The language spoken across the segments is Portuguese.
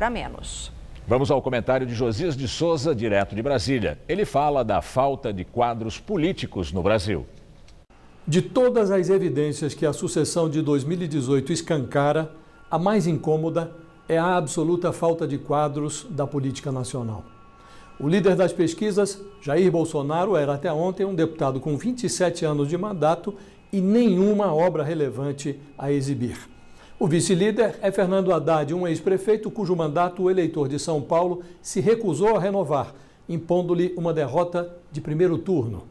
para menos. Vamos ao comentário de Josias de Souza, direto de Brasília. Ele fala da falta de quadros políticos no Brasil. De todas as evidências que a sucessão de 2018 escancara, a mais incômoda é a absoluta falta de quadros da política nacional. O líder das pesquisas, Jair Bolsonaro, era até ontem um deputado com 27 anos de mandato e nenhuma obra relevante a exibir. O vice-líder é Fernando Haddad, um ex-prefeito cujo mandato o eleitor de São Paulo se recusou a renovar, impondo-lhe uma derrota de primeiro turno.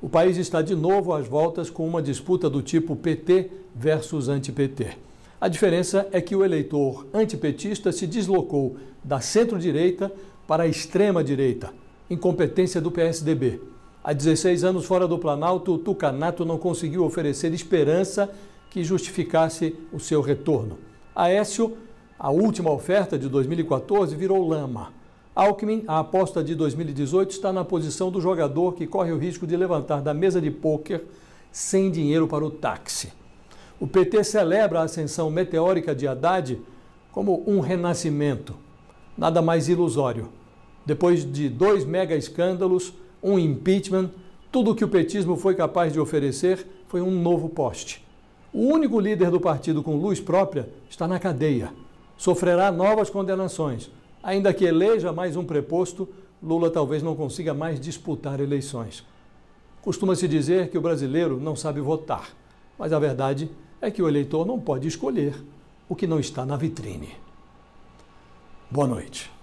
O país está de novo às voltas com uma disputa do tipo PT versus anti-PT. A diferença é que o eleitor antipetista se deslocou da centro-direita para a extrema-direita, incompetência do PSDB. Há 16 anos fora do Planalto, o Tucanato não conseguiu oferecer esperança que justificasse o seu retorno. Aécio, a última oferta de 2014, virou lama. Alckmin, a aposta de 2018, está na posição do jogador que corre o risco de levantar da mesa de pôquer sem dinheiro para o táxi. O PT celebra a ascensão meteórica de Haddad como um renascimento, nada mais ilusório. Depois de dois mega escândalos, um impeachment, tudo o que o petismo foi capaz de oferecer foi um novo poste. O único líder do partido com luz própria está na cadeia. Sofrerá novas condenações. Ainda que eleja mais um preposto, Lula talvez não consiga mais disputar eleições. Costuma-se dizer que o brasileiro não sabe votar, mas a verdade é que o eleitor não pode escolher o que não está na vitrine. Boa noite.